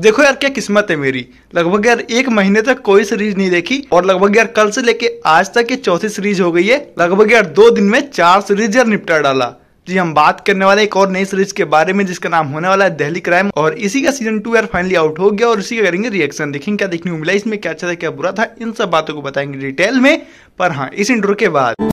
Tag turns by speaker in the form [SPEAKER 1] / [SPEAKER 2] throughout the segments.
[SPEAKER 1] देखो यार क्या किस्मत है मेरी लगभग यार एक महीने तक कोई सीरीज नहीं देखी और लगभग यार कल से लेके आज तक ये चौथी सीरीज हो गई है लगभग यार दो दिन में चार सीरीज यार निपटा डाला जी हम बात करने वाले एक और नई सीरीज के बारे में जिसका नाम होने वाला है दिल्ली क्राइम और इसी का सीजन टू यार फाइनली आउट हो गया और इसी का करेंगे रिएक्शन देखेंगे क्या देखने को मिला इसमें क्या अच्छा था क्या बुरा था इन सब बातों को बताएंगे डिटेल में पर हाँ इस इंटरव्यू के बाद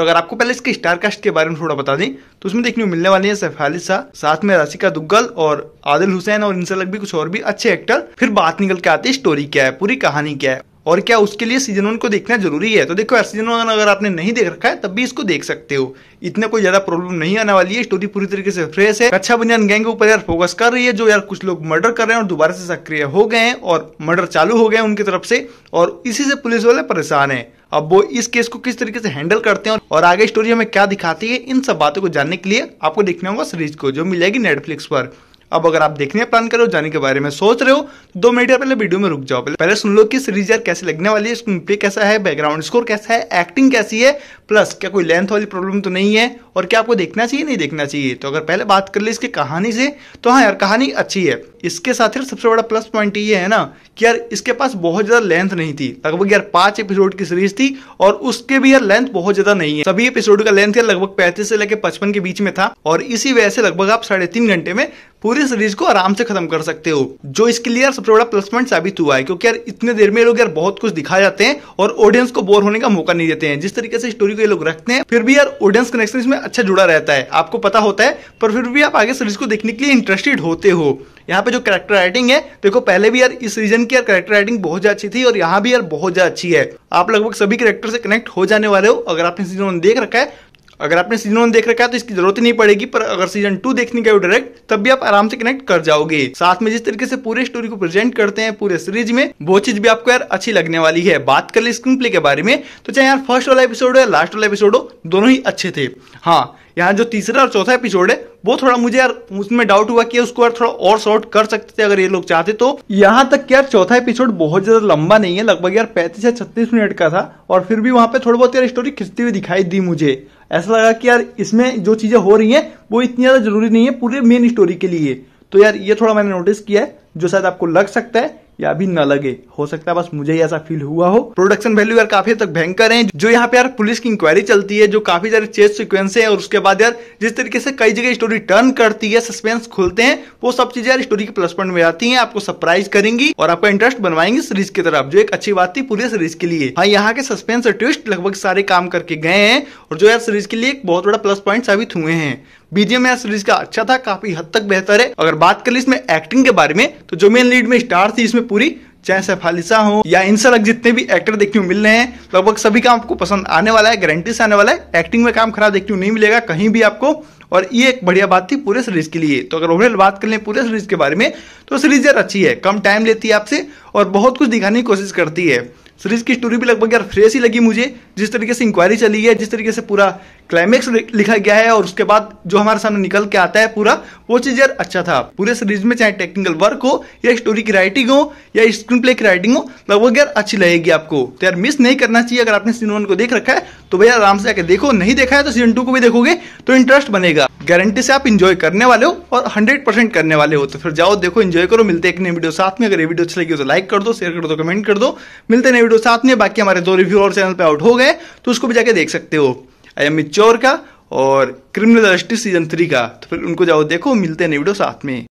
[SPEAKER 1] तो अगर आपको पहले इसके स्टार कास्ट के बारे में थोड़ा बता दें तो उसमें देखने को मिलने वाली है सैफ अली शाह साथ में राशिका दुग्गल और आदिल हुसैन और इनसे लग भी कुछ और भी अच्छे एक्टर फिर बात निकल के आती है स्टोरी क्या है पूरी कहानी क्या है और क्या उसके लिए सीजन वन को देखना जरूरी है तो देखो यार सीजन वन अगर आपने नहीं देख रखा है तब भी इसको देख सकते हो इतने कोई ज्यादा प्रॉब्लम नहीं आने वाली है स्टोरी पूरी तरीके से फ्रेश है अच्छा बनियान गैंग के ऊपर यार फोकस कर रही है जो यार कुछ लोग मर्डर कर रहे हैं और दोबारा से सक्रिय हो गए हैं और मर्डर चालू हो गए उनकी तरफ से और इसी से पुलिस वाले परेशान है अब वो इस केस को किस तरीके से हैंडल करते हैं और आगे स्टोरी हमें क्या दिखाती है इन सब बातों को जानने के लिए आपको देखना होगा सीरीज को जो मिलेगी नेटफ्लिक्स पर अब अगर आप देखने प्लान करो जाने के बारे में सोच रहे हो तो दो मिनट पहले वीडियो में रुक जाओ पहले पहले सुन लो कि सीरीज यार कैसे लगने वाली है स्क्रीन प्ले कैसा है बैकग्राउंड स्कोर कैसा है एक्टिंग कैसी है प्लस क्या कोई लेंथ वाली प्रॉब्लम तो नहीं है और क्या आपको देखना चाहिए नहीं देखना चाहिए तो अगर पहले बात कर ली इसकी कहानी से तो हाँ यार कहानी अच्छी है इसके साथ ही सबसे बड़ा प्लस पॉइंट ये है ना कि यार इसके पास बहुत ज्यादा लेंथ नहीं थी लगभग यार पांच एपिसोड की सीरीज थी और उसके भी यार लेंथ बहुत ज्यादा नहीं है सभी एपिसोड का लेंथ यार लगभग पैंतीस से लेकर पचपन के बीच में था और इसी वजह से लगभग आप साढ़े तीन घंटे में पूरी सीरीज को आराम से खत्म कर सकते हो जो इसके लिए सबसे बड़ा प्लस पॉइंट साबित हुआ है क्योंकि यार इतने देर में लोग यार बहुत कुछ दिखा जाते हैं और ऑडियंस को बोर होने का मौका नहीं देते हैं जिस तरीके से स्टोरी को ये लोग रखते हैं फिर भी यार ऑडियंस कनेक्शन इसमें अच्छा जुड़ा रहता है आपको पता होता है पर फिर भी आप आगे सीरीज को देखने के लिए इंटरेस्टेड होते हो यहाँ पे जो करेक्टर राइटिंग है देखो पहले भी यार इस सीजन की यार करेक्टर राइटिंग बहुत ज्यादा अच्छी थी और यहाँ भी यार बहुत ज्यादा अच्छी है आप लगभग सभी करेक्टर से कनेक्ट हो जाने वाले हो अगर आपने सीजन देख रखा है अगर आपने सीजन वन देख रखा है तो इसकी जरूरत ही नहीं पड़ेगी पर अगर सीजन टू देखने गए डायरेक्ट तब भी आप आराम से कनेक्ट कर जाओगे साथ में जिस तरीके से पूरे स्टोरी को प्रेजेंट करते हैं पूरे सीरीज में वो चीज भी आपको यार अच्छी लगने वाली है बात कर ली स्क्रीन प्ले के बारे में तो चाहे यार फर्स्ट वाला एपिसोड हो या लास्ट वाला एपिसोड हो दोनों ही अच्छे थे हाँ यहाँ जो तीसरा और चौथा एपिसोड है वो थोड़ा मुझे यार उसमें डाउट हुआ कि उसको यार थोड़ा और शॉर्ट कर सकते थे अगर ये लोग चाहते तो यहाँ तक यार चौथा एपिसोड बहुत ज्यादा लंबा नहीं है लगभग यार पैंतीस या छत्तीस मिनट का था और फिर भी वहां पे थोड़ी बहुत यार स्टोरी खिंचती हुई दिखाई दी मुझे ऐसा लगा कि यार इसमें जो चीजें हो रही है वो इतनी ज्यादा जरूरी नहीं है पूरे मेन स्टोरी के लिए तो यार ये थोड़ा मैंने नोटिस किया है जो शायद आपको लग सकता है या भी न लगे हो सकता है बस मुझे ही ऐसा फील हुआ हो प्रोडक्शन वैल्यू यार काफी तक भयंकर है जो यहाँ पे यार पुलिस की इंक्वायरी चलती है जो काफी सारे चेस सिक्वेंस है और उसके बाद यार जिस तरीके से कई जगह स्टोरी टर्न करती है सस्पेंस खुलते हैं वो सब चीजें यार स्टोरी के प्लस पॉइंट में आती है आपको सरप्राइज करेंगी और आपका इंटरेस्ट बनवाएंगे सीरीज की तरफ जो एक अच्छी बात थी पूरी सीरीज के लिए हाँ यहाँ के सस्पेंस और ट्विस्ट लगभग सारे काम करके गए हैं और जो यार सीरीज के लिए एक बहुत बड़ा प्लस पॉइंट साबित हुए हैं बीजीएम सीरीज का अच्छा था काफी हद तक बेहतर है अगर बात कर ली इसमें एक्टिंग के बारे में तो जो मेन लीड में स्टार थी इसमें पूरी चाहे सैफ अलीसा हो या इन सर जितने भी एक्टर देखने को मिल रहे हैं लगभग सभी काम आपको पसंद आने वाला है गारंटी से आने वाला है एक्टिंग में काम खराब देखने को नहीं मिलेगा कहीं भी आपको और ये एक बढ़िया बात थी पूरे सीरीज के लिए तो अगर ओवरऑल बात कर लें पूरे सीरीज के बारे में तो सीरीज यार अच्छी है कम टाइम लेती है आपसे और बहुत कुछ दिखाने की कोशिश करती है सीरीज की स्टोरी भी लगभग यार फ्रेश ही लगी मुझे जिस तरीके से इंक्वायरी चली है जिस तरीके से पूरा क्लाइमेक्स लिखा गया है और उसके बाद जो हमारे सामने निकल के आता है पूरा वो चीज़ यार अच्छा था पूरे सीरीज में चाहे टेक्निकल वर्क हो या स्टोरी की राइटिंग हो या स्क्रीन प्ले की राइटिंग हो लगभग यार अच्छी लगेगी आपको तो यार मिस नहीं करना चाहिए अगर आपने सीन वन को देख रखा है तो भैया आराम से जाके देखो नहीं देखा है तो सीजन टू को भी देखोगे तो इंटरेस्ट बनेगा गारंटी से आप इंजॉय करने वाले हो और हंड्रेड परसेंट करने वाले हो तो फिर जाओ देखो इंजॉय करो मिलते एक नई वीडियो साथ में अगर ये वीडियो अच्छी लगी तो लाइक कर दो शेयर कर दो कमेंट कर दो मिलते नई वीडियो साथ में बाकी हमारे दो रिव्यू और चैनल पर आउट हो गए तो उसको भी जाके देख सकते हो आई एम मिच्योर का और क्रिमिनल जस्टिस सीजन थ्री का तो फिर उनको जाओ देखो मिलते नई वीडियो साथ में